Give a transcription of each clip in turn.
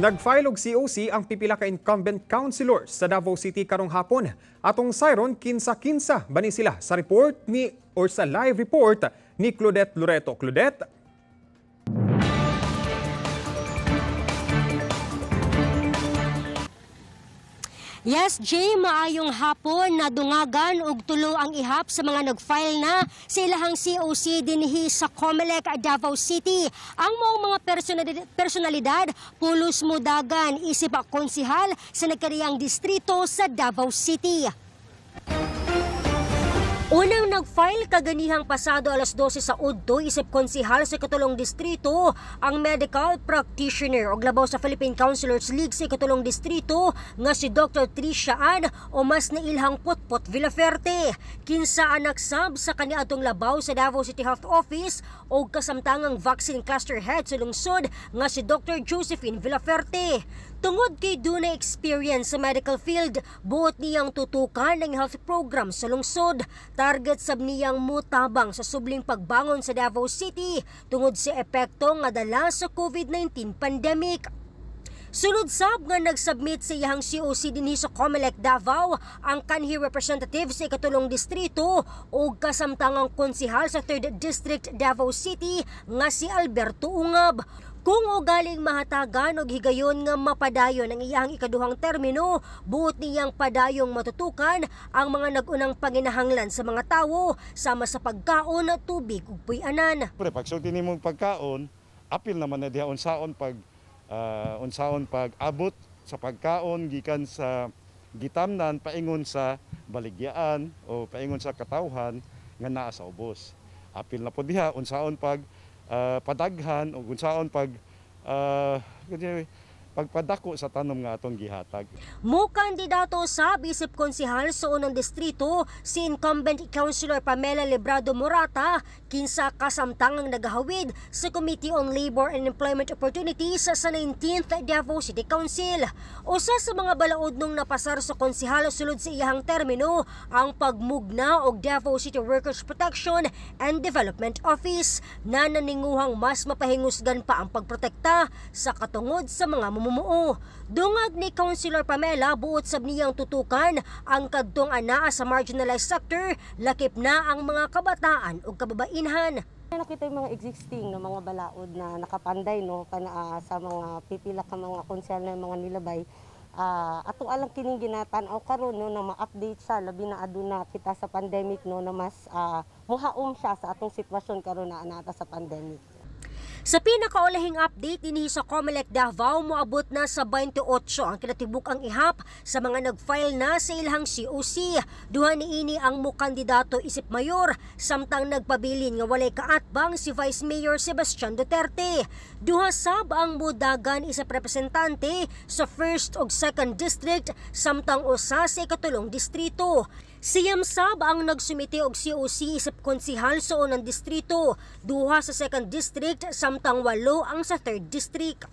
Nag-file og COC ang pipila ka incumbent councilors sa Davao City karong hapon. Atong siron kinsa-kinsa bani sila sa report ni or sa live report ni Claudette Loreto. Claudette, Yes, Jay, maayong hapon nadungagan og tulo ang ihap sa mga nagfile na sa ilahang COC dinhi sa Comelec, Davao City. Ang mao mga personalidad, pulos mo dagan isip konsihal sa nagkariyang distrito sa Davao City. Unang nag-file kaganihang pasado alas 12 sa Udto isip konsihal sa katulong distrito ang medical practitioner o labaw sa Philippine Counselors League sa katulong distrito nga si Dr. Trisha Ann o mas na ilhang Putput Villaferte. Kinsa anak sab sa kaniadtong labaw sa Davao City Health Office o kasamtangang vaccine cluster head sa lungsod nga si Dr. Josephine Villaferte. Tungod kay dunay experience sa medical field, buot niyang tutukan ng health program sa lungsod. Target sab niyang mutabang sa subling pagbangon sa Davao City tungod sa epekto nga dala sa COVID-19 pandemic. Sulod sab nga nagsubmit sa iyang COC dinhi sa COMELEC Davao ang kanhi representative sa ikatulong distrito ug kasamtangang konsehal sa 3rd District Davao City nga si Alberto Ungab. Kung ugaling mahatagan og higayon nga mapadayon ang iyang ikaduhang termino, buot niyang padayong matutukan ang mga nagunang panginahanglan sa mga tawo sama sa pagkaon at tubig ug puy-anan. Pre, pag sulti nimo pagkaon, apil naman na dihaon saon pag uh, unsaon pag-abot sa pagkaon gikan sa gitamnan paingon sa baligyaan o paingon sa katawhan nga naa sa ubos. Apil na po diha unsaon pag uh, padaghan o unsaon pag uh, pagpadako sa tanom nga atong gihatag. Mo kandidato sa bisip konsihal sa unang distrito si incumbent councilor Pamela Librado Morata kinsa kasamtangang nagahawid sa Committee on Labor and Employment Opportunities sa 19th Davao City Council. Usa sa mga balaod nung napasar sa konsihal sulod sa iyang termino ang pagmugna og Davao City Workers Protection and Development Office na naninguhang mas mapahingusgan pa ang pagprotekta sa katungod sa mga pagmumuo. Dungag ni Councilor Pamela buot sab niyang tutukan ang kadtong anaa sa marginalized sector, lakip na ang mga kabataan ug kababainhan. Nakita yung mga existing na mga balaod na nakapanday no, kana, uh, sa mga pipila ka mga konsel na mga nilabay. Uh, ato alang kining ginatan aw karon no na ma-update sa labi na aduna kita sa pandemic no na mas uh, ah, muhaom siya sa atong sitwasyon karon na anata sa pandemic. Sa pinakaulahing update dinhi sa COMELEC Davao moabot na sa 28 ang kinatibuk ang ihap sa mga nagfile na sa ilhang COC. Duha niini ang mukandidato isip mayor samtang nagpabilin nga walay kaatbang si Vice Mayor Sebastian Duterte. Duha sab ang budagan isa representante sa 1st ug 2nd district samtang usa sa ikatulong distrito. Si Yamsab ang nagsumite og COC isip konsihal sa unang distrito, duha sa 2nd district samtang walo ang sa 3rd district.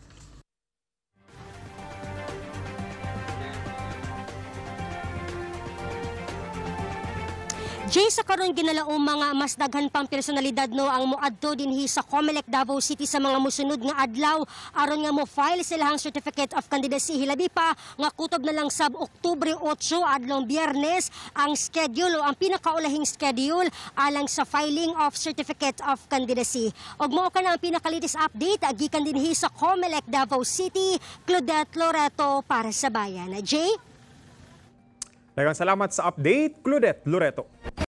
Jay sa karon ginalaong mga mas daghan pang personalidad no ang moadto dinhi sa COMELEC Davao City sa mga musunod nga adlaw aron nga mo file silang certificate of candidacy hilabi pa nga kutob na lang sab Oktubre 8 adlong Biyernes ang schedule o ang pinakaulahing schedule alang sa filing of certificate of candidacy. Og mo ka na ang pinakalitis update gikan dinhi sa COMELEC Davao City Claudette Loreto para sa bayan. Jay Dagang salamat sa update, Claudette Loreto.